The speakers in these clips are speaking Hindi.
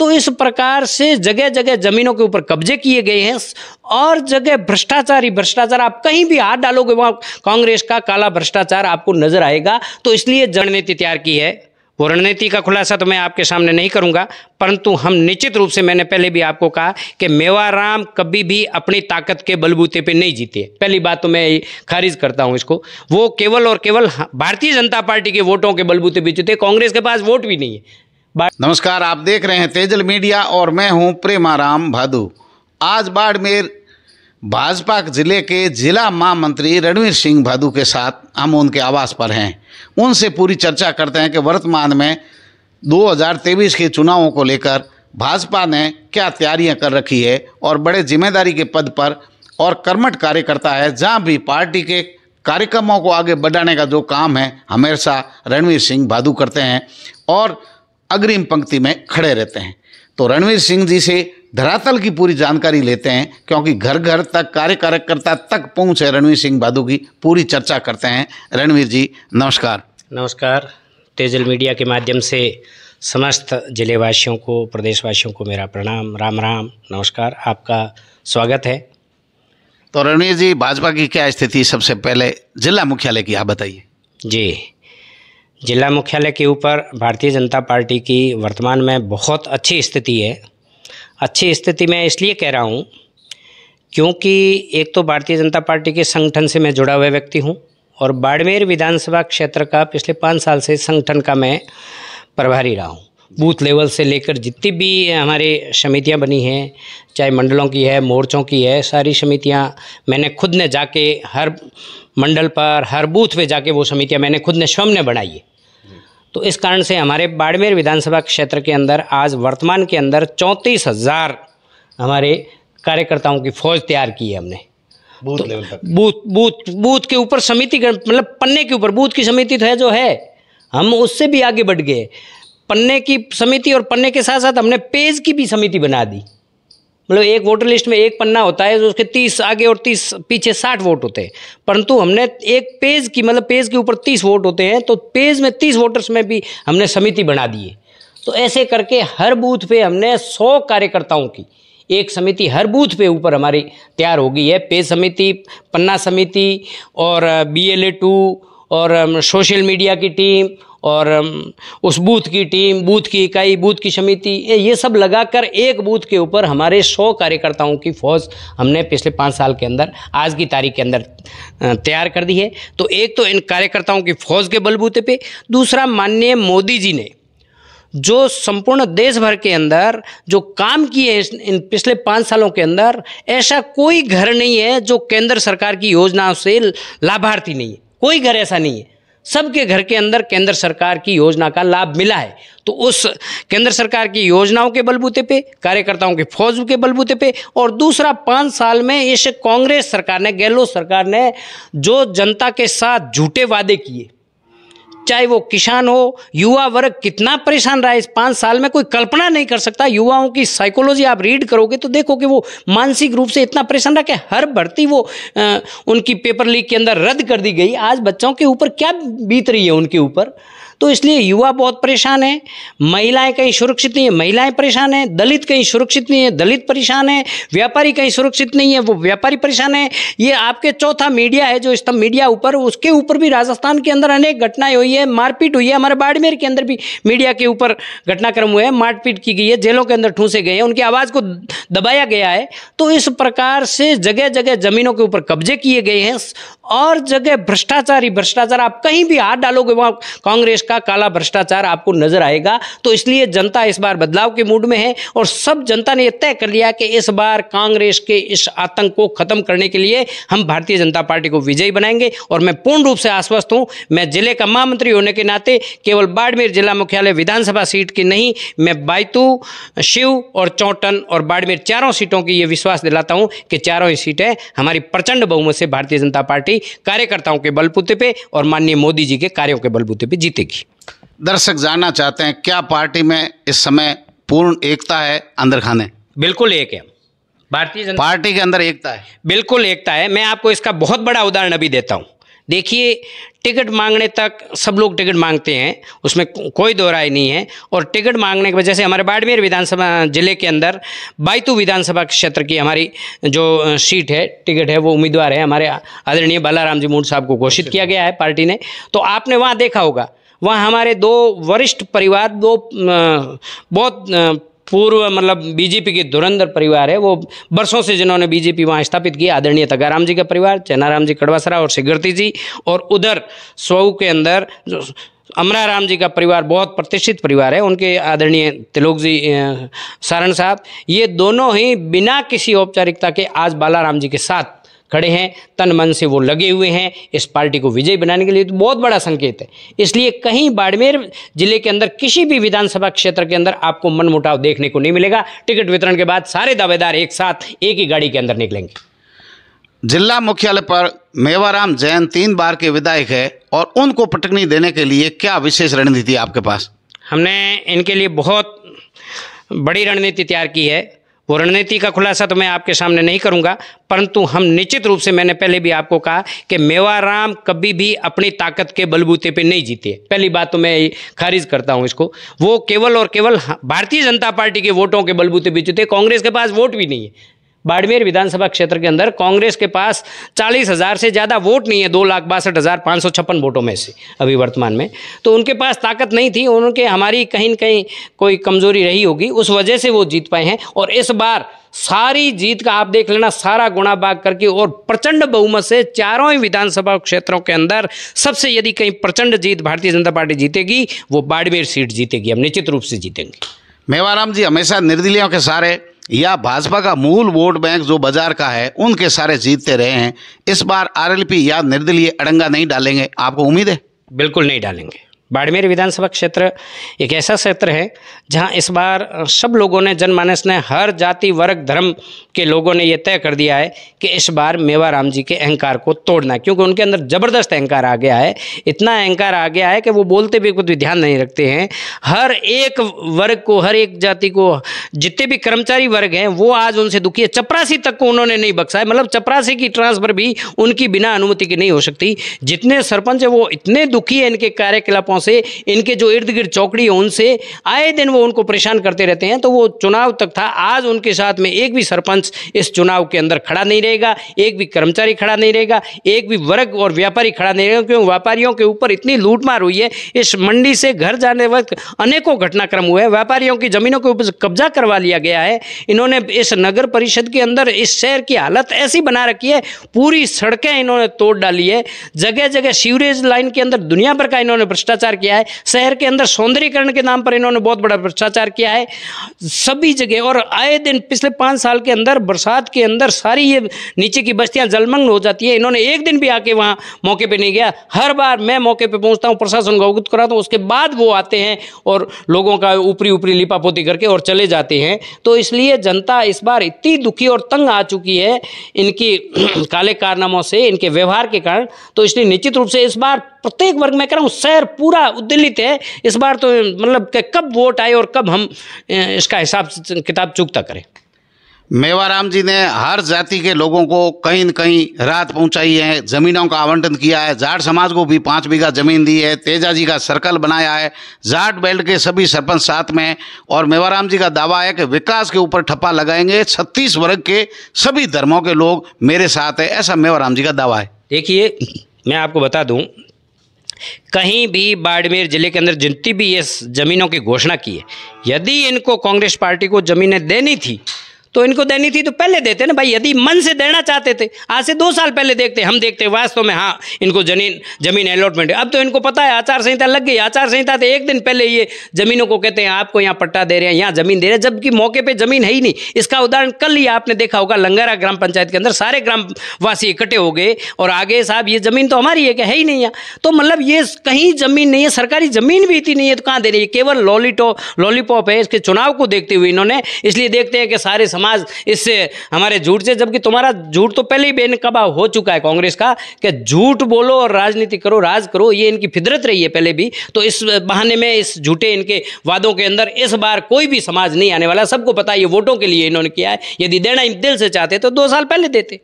तो इस प्रकार से जगह जगह जमीनों के ऊपर कब्जे किए गए हैं और जगह भ्रष्टाचारी भ्रष्टाचार आप कहीं भी हाथ डालोगे वहां कांग्रेस का काला भ्रष्टाचार आपको नजर आएगा तो इसलिए रणनीति तैयार की है वो रणनीति का खुलासा तो मैं आपके सामने नहीं करूंगा परंतु हम निश्चित रूप से मैंने पहले भी आपको कहा कि मेवाराम कभी भी अपनी ताकत के बलबूते पे नहीं जीते पहली बात तो मैं खारिज करता हूं इसको वो केवल और केवल भारतीय जनता पार्टी के वोटों के बलबूते पे जीते कांग्रेस के पास वोट भी नहीं है नमस्कार आप देख रहे हैं तेजल मीडिया और मैं हूं प्रेमाराम भादू आज बाड़मेर भाजपा जिले के जिला महामंत्री रणवीर सिंह भादु के साथ हम उनके आवास पर हैं उनसे पूरी चर्चा करते हैं कि वर्तमान में 2023 के चुनावों को लेकर भाजपा ने क्या तैयारियां कर रखी है और बड़े जिम्मेदारी के पद पर और कर्मठ कार्यकर्ता है जहाँ भी पार्टी के कार्यक्रमों को आगे बढ़ाने का जो काम है हमेशा रणवीर सिंह भादु करते हैं और अग्रिम पंक्ति में खड़े रहते हैं तो रणवीर सिंह जी से धरातल की पूरी जानकारी लेते हैं क्योंकि घर घर तक कार्य कार्यकर्ता तक पहुंचे रणवीर सिंह बादू की पूरी चर्चा करते हैं रणवीर जी नमस्कार नमस्कार तेजल मीडिया के माध्यम से समस्त जिलेवासियों को प्रदेशवासियों को मेरा प्रणाम राम राम नमस्कार आपका स्वागत है तो रणवीर जी भाजपा की क्या स्थिति सबसे पहले जिला मुख्यालय की आप बताइए जी जिला मुख्यालय के ऊपर भारतीय जनता पार्टी की वर्तमान में बहुत अच्छी स्थिति है अच्छी स्थिति मैं इसलिए कह रहा हूँ क्योंकि एक तो भारतीय जनता पार्टी के संगठन से मैं जुड़ा हुआ व्यक्ति हूँ और बाड़मेर विधानसभा क्षेत्र का पिछले पाँच साल से संगठन का मैं प्रभारी रहा हूँ बूथ लेवल से लेकर जितनी भी हमारी समितियाँ बनी हैं चाहे मंडलों की है मोर्चों की है सारी समितियाँ मैंने खुद ने जाके हर मंडल पर हर बूथ पे जाके वो समितियाँ मैंने खुद ने स्वयं ने बनाई है तो इस कारण से हमारे बाड़मेर विधानसभा क्षेत्र के अंदर आज वर्तमान के अंदर चौंतीस हज़ार हमारे कार्यकर्ताओं की फौज तैयार की है हमने बूथ तो लेवल तक बूथ बूथ बूथ के ऊपर समिति मतलब पन्ने के ऊपर बूथ की समिति तो है जो है हम उससे भी आगे बढ़ गए पन्ने की समिति और पन्ने के साथ साथ हमने पेज की भी समिति बना दी मतलब एक वोटर लिस्ट में एक पन्ना होता है जो उसके तीस आगे और तीस पीछे साठ वोट होते हैं परंतु हमने एक पेज की मतलब पेज के ऊपर तीस वोट होते हैं तो पेज में तीस वोटर्स में भी हमने समिति बना दी है तो ऐसे करके हर बूथ पे हमने सौ कार्यकर्ताओं की एक समिति हर बूथ पे ऊपर हमारी तैयार हो गई है पेज समिति पन्ना समिति और बी एल ए टू और सोशल um, मीडिया की टीम और उस बूथ की टीम बूथ की इकाई बूथ की समिति ये सब लगाकर एक बूथ के ऊपर हमारे सौ कार्यकर्ताओं की फौज हमने पिछले पाँच साल के अंदर आज की तारीख के अंदर तैयार कर दी है तो एक तो इन कार्यकर्ताओं की फौज के बलबूते पे दूसरा माननीय मोदी जी ने जो संपूर्ण देश भर के अंदर जो काम किए इन पिछले पाँच सालों के अंदर ऐसा कोई घर नहीं है जो केंद्र सरकार की योजनाओं से लाभार्थी नहीं है कोई घर ऐसा नहीं है सबके घर के अंदर केंद्र सरकार की योजना का लाभ मिला है तो उस केंद्र सरकार की योजनाओं के बलबूते पे कार्यकर्ताओं के फौज के बलबूते पे और दूसरा पाँच साल में इस कांग्रेस सरकार ने गहलोत सरकार ने जो जनता के साथ झूठे वादे किए चाहे वो किसान हो युवा वर्ग कितना परेशान रहा है इस पांच साल में कोई कल्पना नहीं कर सकता युवाओं की साइकोलॉजी आप रीड करोगे तो देखो कि वो मानसिक रूप से इतना परेशान रहा कि हर भर्ती वो आ, उनकी पेपर लीक के अंदर रद्द कर दी गई आज बच्चों के ऊपर क्या बीत रही है उनके ऊपर तो इसलिए युवा बहुत परेशान है महिलाएं कहीं सुरक्षित नहीं है महिलाएं परेशान है दलित कहीं सुरक्षित नहीं है दलित परेशान है व्यापारी कहीं सुरक्षित नहीं है वो व्यापारी परेशान है ये आपके चौथा मीडिया है जो स्तंभ मीडिया ऊपर उसके ऊपर भी राजस्थान के अंदर अनेक घटनाएं हुई है मारपीट हुई है हमारे बाड़मेर के अंदर भी मीडिया के ऊपर घटनाक्रम हुए हैं मारपीट की गई है जेलों के अंदर ठूंसे गए हैं उनकी आवाज़ को दबाया गया है तो इस प्रकार से जगह जगह जमीनों के ऊपर कब्जे किए गए हैं और जगह भ्रष्टाचारी भ्रष्टाचार आप कहीं भी हाथ डालोगे वहाँ कांग्रेस का काला भ्रष्टाचार आपको नजर आएगा तो इसलिए जनता इस बार बदलाव के मूड में है और सब जनता ने यह तय कर लिया कि इस बार कांग्रेस के इस आतंक को खत्म करने के लिए हम भारतीय जनता पार्टी को विजयी बनाएंगे और मैं पूर्ण रूप से आश्वस्त हूं मैं जिले का महामंत्री होने के नाते केवल बाड़मेर जिला मुख्यालय विधानसभा सीट की नहीं मैं बायतू शिव और चौटन और बाड़मेर चारों सीटों की यह विश्वास दिलाता हूं कि चारों ही सीटें हमारी प्रचंड बहुमत से भारतीय जनता पार्टी कार्यकर्ताओं के बलबूते पे और माननीय मोदी जी के कार्यों के बलबूते पे जीतेगी दर्शक जानना चाहते हैं क्या पार्टी में इस समय पूर्ण एकता है अंदर खाने बिल्कुल एक है भारतीय जनता पार्टी के अंदर एकता है बिल्कुल एकता है मैं आपको इसका बहुत बड़ा उदाहरण अभी देता हूँ देखिए टिकट मांगने तक सब लोग टिकट मांगते हैं उसमें कोई दो नहीं है और टिकट मांगने की वजह से हमारे बाड़मेर विधानसभा जिले के अंदर बायतू विधानसभा क्षेत्र की हमारी जो सीट है टिकट है वो उम्मीदवार है हमारे आदरणीय बालाराम जी मूड साहब को घोषित किया गया है पार्टी ने तो आपने वहाँ देखा होगा वहाँ हमारे दो वरिष्ठ परिवार दो बहुत पूर्व मतलब बीजेपी के धुरंधर परिवार है वो बरसों से जिन्होंने बीजेपी वहाँ स्थापित की आदरणीय तगाराम जी का परिवार चैनाराम जी कड़वासरा और सिगरती जी और उधर सऊ के अंदर जो अमरा राम जी का परिवार बहुत प्रतिष्ठित परिवार है उनके आदरणीय तिलोक जी सारण साहब ये दोनों ही बिना किसी औपचारिकता के आज बालाराम जी के साथ खड़े हैं तन मन से वो लगे हुए हैं इस पार्टी को विजयी बनाने के लिए तो बहुत बड़ा संकेत है इसलिए कहीं बाड़मेर जिले के अंदर किसी भी विधानसभा क्षेत्र के अंदर आपको मनमुटाव देखने को नहीं मिलेगा टिकट वितरण के बाद सारे दावेदार एक साथ एक ही गाड़ी के अंदर निकलेंगे जिला मुख्यालय पर मेवाराम जैन तीन बार के विधायक है और उनको पटकनी देने के लिए क्या विशेष रणनीति आपके पास हमने इनके लिए बहुत बड़ी रणनीति तैयार की है वो रणनीति का खुलासा तो मैं आपके सामने नहीं करूंगा परंतु हम निश्चित रूप से मैंने पहले भी आपको कहा कि मेवाराम कभी भी अपनी ताकत के बलबूते पे नहीं जीते पहली बात तो मैं खारिज करता हूं इसको वो केवल और केवल भारतीय जनता पार्टी के वोटों के बलबूते पर जीते कांग्रेस के पास वोट भी नहीं है बाड़मेर विधानसभा क्षेत्र के अंदर कांग्रेस के पास चालीस हज़ार से ज़्यादा वोट नहीं है दो लाख बासठ हज़ार पाँच सौ छप्पन वोटों में से अभी वर्तमान में तो उनके पास ताकत नहीं थी उनके हमारी कहीं ना कहीं कोई कमज़ोरी रही होगी उस वजह से वो जीत पाए हैं और इस बार सारी जीत का आप देख लेना सारा गुणा बाग करके और प्रचंड बहुमत से चारों ही विधानसभा क्षेत्रों के अंदर सबसे यदि कहीं प्रचंड जीत भारतीय जनता पार्टी जीतेगी वो बाड़मेर सीट जीतेगी हम निश्चित रूप से जीतेंगे मेवाराम जी हमेशा निर्दलीयों के सारे या भाजपा का मूल वोट बैंक जो बाजार का है उनके सारे जीतते रहे हैं इस बार आरएलपी या निर्दलीय अड़ंगा नहीं डालेंगे आपको उम्मीद है बिल्कुल नहीं डालेंगे बाड़मेर विधानसभा क्षेत्र एक ऐसा क्षेत्र है जहां इस बार सब लोगों ने जनमानस ने हर जाति वर्ग धर्म के लोगों ने यह तय कर दिया है कि इस बार मेवा राम जी के अहंकार को तोड़ना क्योंकि उनके अंदर ज़बरदस्त अहंकार आ गया है इतना अहंकार आ गया है कि वो बोलते भी कुछ भी ध्यान नहीं रखते हैं हर एक वर्ग को हर एक जाति को जितने भी कर्मचारी वर्ग हैं वो आज उनसे दुखी है चपरासी तक को उन्होंने नहीं बख्शा है मतलब चपरासी की ट्रांसफ़र भी उनकी बिना अनुमति की नहीं हो सकती जितने सरपंच है वो इतने दुखी है इनके कार्यकलापों नेताओं से इनके जो इर्द गिर्द चौकड़ी है उनसे आए दिन वो उनको परेशान करते रहते हैं तो वो चुनाव तक था आज उनके साथ में एक भी सरपंच इस चुनाव के अंदर खड़ा नहीं रहेगा एक भी कर्मचारी खड़ा नहीं रहेगा एक भी वर्ग और व्यापारी खड़ा नहीं रहेगा क्योंकि व्यापारियों के ऊपर इतनी लूटमार हुई है इस मंडी से घर जाने वक्त अनेकों घटनाक्रम हुए हैं व्यापारियों की ज़मीनों के ऊपर कब्जा करवा लिया गया है इन्होंने इस नगर परिषद के अंदर इस शहर की हालत ऐसी बना रखी है पूरी सड़कें इन्होंने तोड़ डाली है जगह जगह सीवरेज लाइन के अंदर दुनिया भर का इन्होंने भ्रष्टाचार प्रचार किया है शहर के अंदर सौंदर्यकरण के नाम पर इन्होंने बहुत बड़ा प्रचार किया है सभी जगह और आए दिन पिछले पाँच साल के अंदर बरसात के अंदर सारी ये नीचे की बस्तियाँ जलमग्न हो जाती है इन्होंने एक दिन भी आके वहाँ मौके पर नहीं गया हर बार मैं मौके पर पहुँचता हूँ प्रशासन को अवगत कराता हूँ उसके बाद वो आते हैं और लोगों का ऊपरी ऊपरी लिपापोती करके और चले जाते हैं तो इसलिए जनता इस बार इतनी दुखी और तंग आ चुकी है इनकी काले कारनामों से इनके व्यवहार के कारण तो इसलिए निश्चित रूप से इस बार प्रत्येक वर्ग में कह रहा हूँ शहर पूरा उद्दलित है इस बार तो मतलब कब वोट आए और कब हम इसका हिसाब किताब चुकता करें मेवाराम जी ने हर जाति के लोगों को कहीं न कहीं राहत पहुंचाई है ज़मीनों का आवंटन किया है जाट समाज को भी पाँच बीघा ज़मीन दी है तेजा जी का सर्कल बनाया है जाट बेल्ट के सभी सरपंच साथ में हैं और मेवाराम जी का दावा है कि विकास के ऊपर ठप्पा लगाएंगे छत्तीस वर्ग के सभी धर्मों के लोग मेरे साथ है ऐसा मेवाराम जी का दावा है देखिए मैं आपको बता दूँ कहीं भी बाड़मेर जिले के अंदर जितनी भी ये ज़मीनों की घोषणा की है यदि इनको कांग्रेस पार्टी को ज़मीनें देनी थी तो इनको देनी थी तो पहले देते ना भाई यदि मन से देना चाहते थे आज से दो साल पहले देखते हम देखते वास्तव में हाँ इनको जमीन जमीन अलॉटमेंट अब तो इनको पता है आचार संहिता लग गई आचार संहिता तो एक दिन पहले ये जमीनों को कहते हैं आपको यहाँ पट्टा दे रहे हैं यहाँ जमीन दे रहे हैं जबकि मौके पर जमीन है ही नहीं इसका उदाहरण कल ही आपने देखा होगा लंगारा ग्राम पंचायत के अंदर सारे ग्रामवासी इकट्ठे हो गए और आगे साहब ये जमीन तो हमारी है कि है ही नहीं है तो मतलब ये कहीं जमीन नहीं है सरकारी जमीन भी इतनी नहीं है तो कहाँ दे रही है केवल लॉलीटो लॉलीपॉप है इसके चुनाव को देखते हुए इन्होंने इसलिए देखते हैं कि सारे समाज इससे हमारे झूठ से जबकि तुम्हारा झूठ तो पहले ही बेनकबा हो चुका है कांग्रेस का कि झूठ बोलो और राजनीति करो राज करो ये इनकी फिदरत रही है पहले भी तो इस बहाने में इस झूठे इनके वादों के अंदर इस बार कोई भी समाज नहीं आने वाला सबको पता है ये वोटों के लिए इन्होंने किया है यदि देना दिल से चाहते तो दो साल पहले देते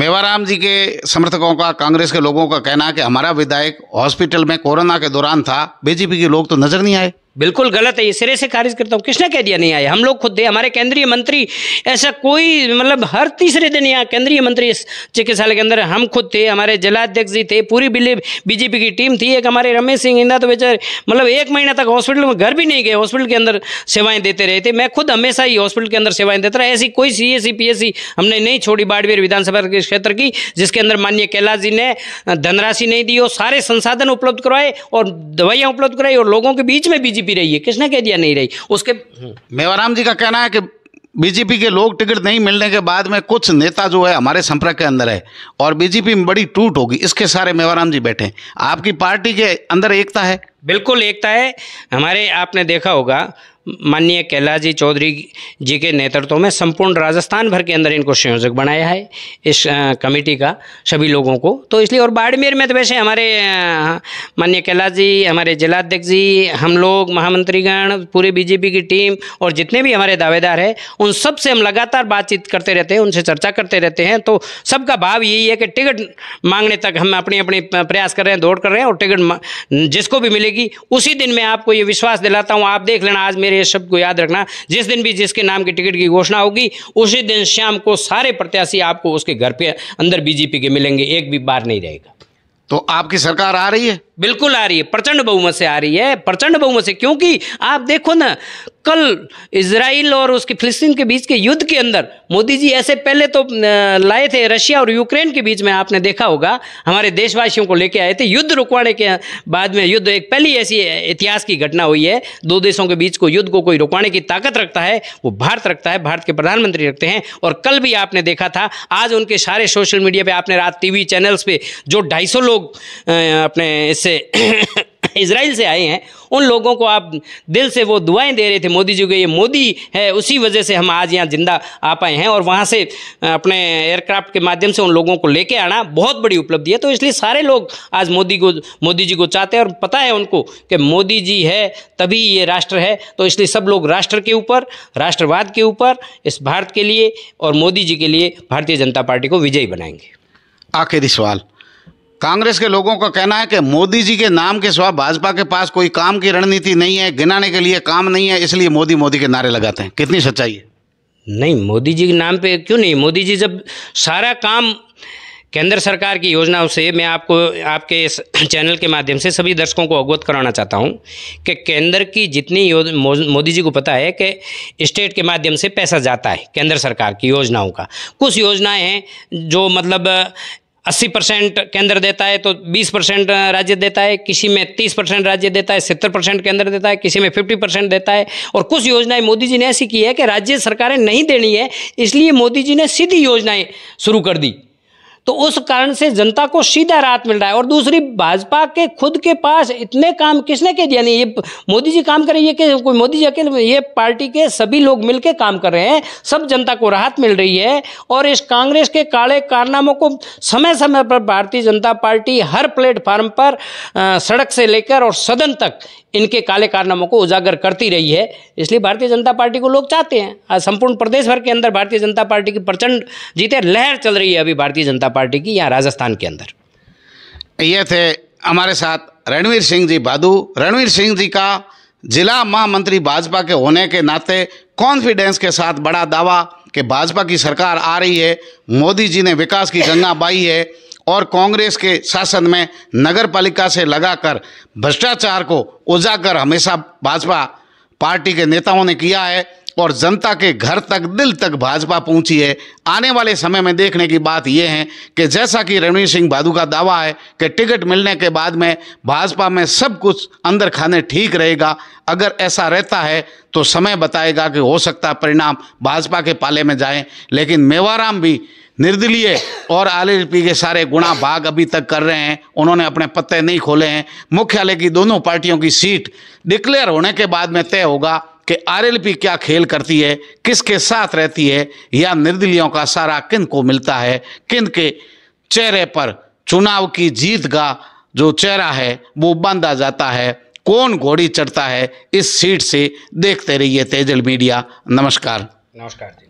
मेवाराम जी के समर्थकों का कांग्रेस के लोगों का कहना है कि हमारा विधायक हॉस्पिटल में कोरोना के दौरान था बीजेपी के लोग तो नज़र नहीं आए बिल्कुल गलत है ये सिरे से खारिज करता हूँ किसने कह दिया नहीं आया हम लोग खुद दे हमारे केंद्रीय मंत्री ऐसा कोई मतलब हर तीसरे दिन यहाँ केंद्रीय मंत्री चिकित्सालय के अंदर हम खुद थे हमारे जिलाध्यक्ष जी थे पूरी बिल्ली बीजेपी की टीम थी एक हमारे रमेश सिंह इंदा तो बेचारे मतलब एक महीना तक हॉस्पिटल में घर भी नहीं गए हॉस्पिटल के अंदर सेवाएं देते रहे थे मैं खुद हमेशा ही हॉस्पिटल के अंदर सेवाएं देता रहा ऐसी कोई सी एस हमने नहीं छोड़ी बाड़मेर विधानसभा के क्षेत्र की जिसके अंदर माननीय कैलाश जी ने धनराशि नहीं दी और सारे संसाधन उपलब्ध करवाए और दवाइयाँ उपलब्ध कराई और लोगों के बीच में बीजेपी बीजेपी रही है किसने कह दिया नहीं रही उसके हम्म, मेवाराम जी का कहना है कि बीजेपी के लोग टिकट नहीं मिलने के बाद में कुछ नेता जो है हमारे संपर्क के अंदर है और बीजेपी में बड़ी टूट होगी इसके सारे मेवाराम जी बैठे आपकी पार्टी के अंदर एकता है बिल्कुल एकता है हमारे आपने देखा होगा माननीय कैलाजी चौधरी जी के नेतृत्व में संपूर्ण राजस्थान भर के अंदर इनको संयोजक बनाया है इस कमेटी का सभी लोगों को तो इसलिए और बाड़मेर में तो वैसे हमारे माननीय कैलाश जी हमारे जिलाध्यक्ष जी हम लोग महामंत्रीगण पूरे बीजेपी की टीम और जितने भी हमारे दावेदार हैं उन सब से हम लगातार बातचीत करते रहते हैं उनसे चर्चा करते रहते हैं तो सबका भाव यही है कि टिकट मांगने तक हम अपने अपने प्रयास कर रहे हैं दौड़ कर रहे हैं और टिकट जिसको भी मिलेगी उसी दिन मैं आपको ये विश्वास दिलाता हूँ आप देख लेना आज मेरे ये शब्द को याद रखना जिस दिन भी जिसके नाम की टिकट की घोषणा होगी उसी दिन शाम को सारे प्रत्याशी आपको उसके घर पे अंदर बीजेपी के मिलेंगे एक भी बार नहीं रहेगा तो आपकी सरकार आ रही है बिल्कुल आ रही है प्रचंड बहुमत से आ रही है प्रचंड बहुमत से क्योंकि आप देखो ना कल इसराइल और उसके फिलिस्तीन के बीच के युद्ध के अंदर मोदी जी ऐसे पहले तो लाए थे रशिया और यूक्रेन के बीच में आपने देखा होगा हमारे देशवासियों को लेके आए थे युद्ध रुकवाने के बाद में युद्ध एक पहली ऐसी इतिहास की घटना हुई है दो देशों के बीच को युद्ध को कोई रुकवाने की ताकत रखता है वो भारत रखता है भारत के प्रधानमंत्री रखते हैं और कल भी आपने देखा था आज उनके सारे सोशल मीडिया पर आपने रात टी चैनल्स पर जो ढाई लोग अपने इससे इसराइल से आए हैं उन लोगों को आप दिल से वो दुआएं दे रहे थे मोदी जी को ये मोदी है उसी वजह से हम आज यहाँ ज़िंदा आ पाए हैं और वहाँ से अपने एयरक्राफ्ट के माध्यम से उन लोगों को लेके आना बहुत बड़ी उपलब्धि है तो इसलिए सारे लोग आज मोदी को मोदी जी को चाहते हैं और पता है उनको कि मोदी जी है तभी ये राष्ट्र है तो इसलिए सब लोग राष्ट्र के ऊपर राष्ट्रवाद के ऊपर इस भारत के लिए और मोदी जी के लिए भारतीय जनता पार्टी को विजयी बनाएंगे आखिरी सवाल कांग्रेस के लोगों का कहना है कि मोदी जी के नाम के सिवा भाजपा के पास कोई काम की रणनीति नहीं है गिनाने के लिए काम नहीं है इसलिए मोदी मोदी के नारे लगाते हैं कितनी सच्चाई है नहीं मोदी जी के नाम पे क्यों नहीं मोदी जी जब सारा काम केंद्र सरकार की योजनाओं से मैं आपको आपके इस चैनल के माध्यम से सभी दर्शकों को अवगत कराना चाहता हूं कि केंद्र की जितनी मोदी जी को पता है कि स्टेट के माध्यम से पैसा जाता है केंद्र सरकार की योजनाओं का कुछ योजनाएं हैं जो मतलब अस्सी परसेंट केंद्र देता है तो बीस परसेंट राज्य देता है किसी में तीस परसेंट राज्य देता है सत्तर परसेंट केंद्र देता है किसी में फिफ्टी परसेंट देता है और कुछ योजनाएं मोदी जी ने ऐसी की है कि राज्य सरकारें नहीं देनी है इसलिए मोदी जी ने सीधी योजनाएं शुरू कर दी तो उस कारण से जनता को सीधा राहत मिल रहा है और दूसरी भाजपा के खुद के पास इतने काम किसने के यानी ये मोदी जी काम करें ये कोई मोदी जी अकेले ये पार्टी के सभी लोग मिलकर काम कर रहे हैं सब जनता को राहत मिल रही है और इस कांग्रेस के काले कारनामों को समय समय पर भारतीय जनता पार्टी हर प्लेटफार्म पर सड़क से लेकर और सदन तक इनके काले कारनामों को उजागर करती रही है इसलिए भारतीय जनता पार्टी को लोग चाहते हैं आज संपूर्ण प्रदेश भर के अंदर भारतीय जनता पार्टी की प्रचंड जीते लहर चल रही है अभी भारतीय जनता पार्टी की यहाँ राजस्थान के अंदर ये थे हमारे साथ रणवीर सिंह जी बादू रणवीर सिंह जी का जिला महामंत्री भाजपा के होने के नाते कॉन्फिडेंस के साथ बड़ा दावा कि भाजपा की सरकार आ रही है मोदी जी ने विकास की गंगा बाई है और कांग्रेस के शासन में नगर पालिका से लगाकर भ्रष्टाचार को उजागर हमेशा भाजपा पार्टी के नेताओं ने किया है और जनता के घर तक दिल तक भाजपा पहुंची है आने वाले समय में देखने की बात यह है कि जैसा कि रणवीर सिंह भादू का दावा है कि टिकट मिलने के बाद में भाजपा में सब कुछ अंदर खाने ठीक रहेगा अगर ऐसा रहता है तो समय बताएगा कि हो सकता परिणाम भाजपा के पाले में जाएं लेकिन मेवाराम भी निर्दलीय और एल के सारे गुणा भाग अभी तक कर रहे हैं उन्होंने अपने पत्ते नहीं खोले हैं मुख्यालय की दोनों पार्टियों की सीट डिक्लेयर होने के बाद में तय होगा कि आरएलपी क्या खेल करती है किसके साथ रहती है या निर्दलियों का सारा किन को मिलता है किन के चेहरे पर चुनाव की जीत का जो चेहरा है वो बांधा जाता है कौन घोड़ी चढ़ता है इस सीट से देखते रहिए तेजल मीडिया नमस्कार नमस्कार जी